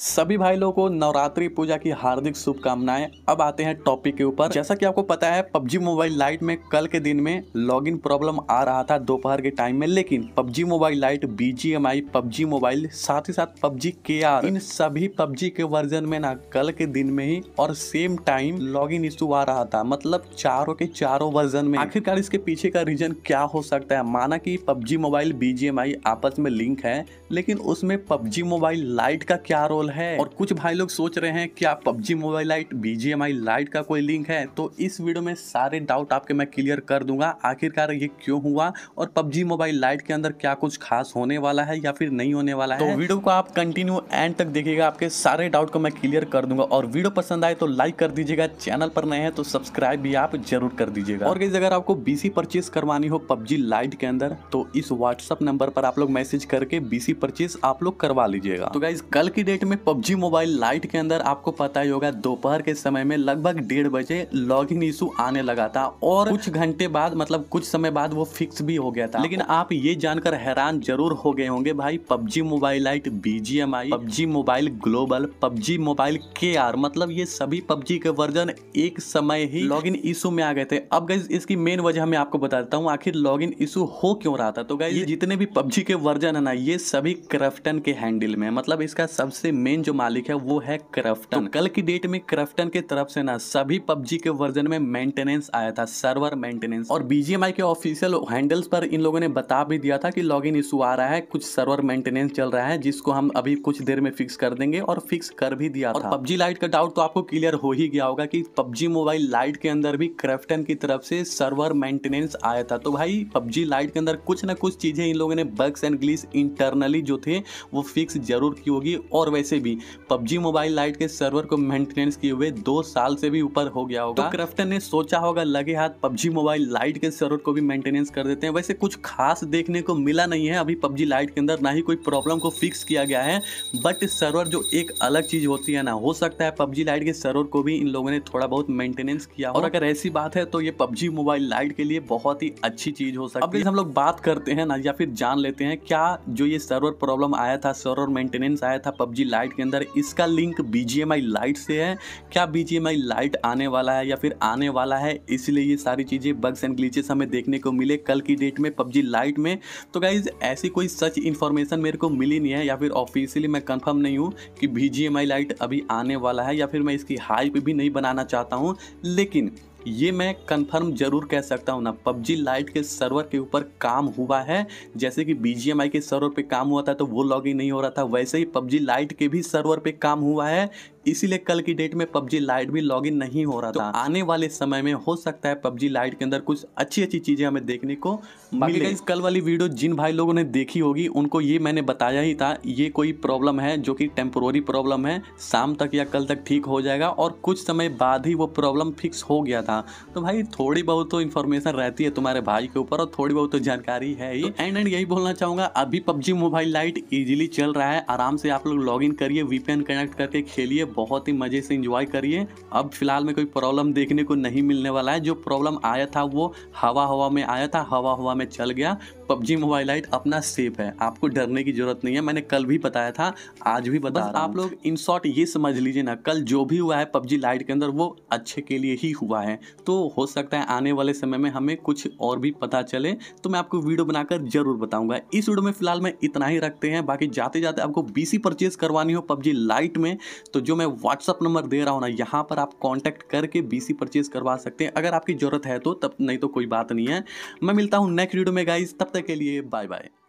सभी भाई लोगों को नवरात्रि पूजा की हार्दिक शुभकामनाएं अब आते हैं टॉपिक के ऊपर जैसा कि आपको पता है पबजी मोबाइल लाइट में कल के दिन में लॉगिन प्रॉब्लम आ रहा था दोपहर के टाइम में लेकिन PUBG mobile lite BGMI PUBG mobile साथ ही साथ पबजी के आर इन सभी पबजी के वर्जन में ना कल के दिन में ही और same time log in issue आ रहा था मतलब चारों के चारों वर्जन में आखिरकार इसके पीछे का रीजन क्या हो सकता है माना की पबजी मोबाइल बीजीएमआई आपस में लिंक है लेकिन उसमें पबजी मोबाइल लाइट का क्या रोल कंट्रोल है और कुछ भाई लोग सोच रहे हैं क्या PUBG mobile lite BGMI lite का कोई लिंक है तो इस वीडियो में सारे डाउट आपके मैं क्लियर कर दूंगा आखिरकार ये क्यों हुआ और पबजी मोबाइल लाइट के अंदर क्या कुछ खास होने वाला है या फिर नहीं होने वाला तो है तो वीडियो को आप कंटिन्यू एंड तक देखिएगा आपके सारे डाउट को मैं क्लियर कर दूंगा और वीडियो पसंद आए तो लाइक कर दीजिएगा चैनल पर नए हैं तो सब्सक्राइब भी आप जरूर कर दीजिएगा और गाइज अगर आपको बीसी परचेज करवानी हो पबजी लाइट के अंदर तो इस व्हाट्सअप नंबर पर आप लोग मैसेज करके बीसी परचेज आप लोग करवा लीजिएगा तो गाइज कल की डेट में में पबजी मोबाइल लाइट के अंदर आपको पता ही होगा दोपहर के समय में लगभग डेढ़ बजे लॉग इन इशू आने लगा था और कुछ घंटे बाद मतलब कुछ समय बाद वो फिक्स भी हो गया था लेकिन आप ये जानकर हैरान जरूर हो गए होंगे भाई PUBG mobile lite BGMI PUBG mobile global PUBG mobile के मतलब ये सभी पबजी के वर्जन एक समय ही लॉग इन इशू में आ गए थे अब गई इसकी मेन वजह मैं आपको बता देता हूँ आखिर लॉग इन इशू हो क्यों रहा था तो गई जितने भी पबजी के वर्जन है ना ये सभी क्रफ्टन के हैंडल में मतलब इसका सबसे मेन जो मालिक है वो है क्रफ्टन तो कल की डेट में क्रफ्टन की तरफ से ना सभी पबजी के वर्जन में मेंटेनेंस आया था सर्वर मेंटेनेंस और बीजीएमआई के ऑफिशियल हैंडल्स पर इन लोगों ने बता भी दिया था कि लॉग इन इशू आ रहा है कुछ सर्वर मेंटेनेंस चल रहा है जिसको हम अभी कुछ देर में फिक्स कर देंगे और फिक्स कर भी दिया और पबजी लाइट का डाउट तो आपको क्लियर हो ही गया होगा की पबजी मोबाइल लाइट के अंदर भी क्रफ्टन की तरफ से सर्वर मेंटेनेंस आया था तो भाई पबजी लाइट के अंदर कुछ ना कुछ चीजें इन लोगों ने बग्स एंड ग्लिस इंटरनली जो थे वो फिक्स जरूर की होगी और वैसे से भी पबजी मोबाइल लाइट के सर्वर को मेंटेनेंस किए हुए दो साल से भी ऊपर हो गया होगा तो क्रफ्टन ने सोचा होगा लगे हाथ पबजी मोबाइल लाइट के सर्वर को भी मेंटेनेंस कर देते हैं वैसे कुछ खास देखने को मिला नहीं है अभी पबजी लाइट के अंदर ना ही कोई प्रॉब्लम को फिक्स किया गया है बट सर्वर जो एक अलग चीज़ होती है ना हो सकता है पबजी लाइट के सर्वर को भी इन लोगों ने थोड़ा बहुत मेंटेनेंस किया और अगर ऐसी बात है तो ये पबजी मोबाइल लाइट के लिए बहुत ही अच्छी चीज़ हो सकती है हम लोग बात करते हैं ना या फिर जान लेते हैं क्या जो ये सर्वर प्रॉब्लम आया था सर्वर मेंटेनेंस आया था पबजी लाइट लाइट के अंदर इसका लिंक बी लाइट से है क्या बी लाइट आने वाला है या फिर आने वाला है इसलिए ये सारी चीज़ें बग्स एंड ग्लीचेस हमें देखने को मिले कल की डेट में पबजी लाइट में तो गाइज ऐसी कोई सच इन्फॉर्मेशन मेरे को मिली नहीं है या फिर ऑफिशियली मैं कन्फर्म नहीं हूँ कि बी लाइट अभी आने वाला है या फिर मैं इसकी हाइप भी नहीं बनाना चाहता हूँ लेकिन ये मैं कंफर्म जरूर कह सकता हूँ ना पबजी लाइट के सर्वर के ऊपर काम हुआ है जैसे कि बी के सर्वर पे काम हुआ था तो वो लॉगिन नहीं हो रहा था वैसे ही पबजी लाइट के भी सर्वर पे काम हुआ है इसीलिए कल की डेट में पबजी लाइट भी लॉग इन नहीं हो रहा तो था तो आने वाले समय में हो सकता है पबजी लाइट के अंदर कुछ अच्छी अच्छी चीज़ें हमें देखने को मिले कल वाली वीडियो जिन भाई लोगों ने देखी होगी उनको ये मैंने बताया ही था ये कोई प्रॉब्लम है जो कि टेम्पोरी प्रॉब्लम है शाम तक या कल तक ठीक हो जाएगा और कुछ समय बाद ही वो प्रॉब्लम फिक्स हो गया था तो भाई थोड़ी बहुत तो इन्फॉर्मेशन रहती है तुम्हारे भाई के ऊपर और थोड़ी बहुत तो जानकारी है ही एंड तो- एंड यही बोलना चाहूंगा अभी पबजी मोबाइल लाइट ईजिली चल रहा है आराम से आप लोग लॉग करिए वीपीएन कनेक्ट करके खेलिए बहुत ही मज़े से इंजॉय करिए अब फिलहाल में कोई प्रॉब्लम देखने को नहीं मिलने वाला है जो प्रॉब्लम आया था वो हवा हवा में आया था हवा हवा में चल गया पबजी मोबाइल लाइट अपना सेफ है आपको डरने की जरूरत नहीं है मैंने कल भी बताया था आज भी बता रहा आप लोग इन शॉर्ट ये समझ लीजिए ना कल जो भी हुआ है पबजी लाइट के अंदर वो अच्छे के लिए ही हुआ है तो हो सकता है आने वाले समय में हमें कुछ और भी पता चले तो मैं आपको वीडियो बनाकर जरूर बताऊंगा इस वीडियो में फिलहाल मैं इतना ही रखते हैं बाकी जाते जाते आपको बीसी परचेज करवानी हो पबजी लाइट में तो जो मैं व्हाट्सअप नंबर दे रहा हूँ ना यहाँ पर आप कॉन्टैक्ट करके बीसी परचेज करवा सकते हैं अगर आपकी ज़रूरत है तो तब नहीं तो कोई बात नहीं है मैं मिलता हूँ नेक्स्ट वीडियो में गाइज तब तक के लिए बाय बाय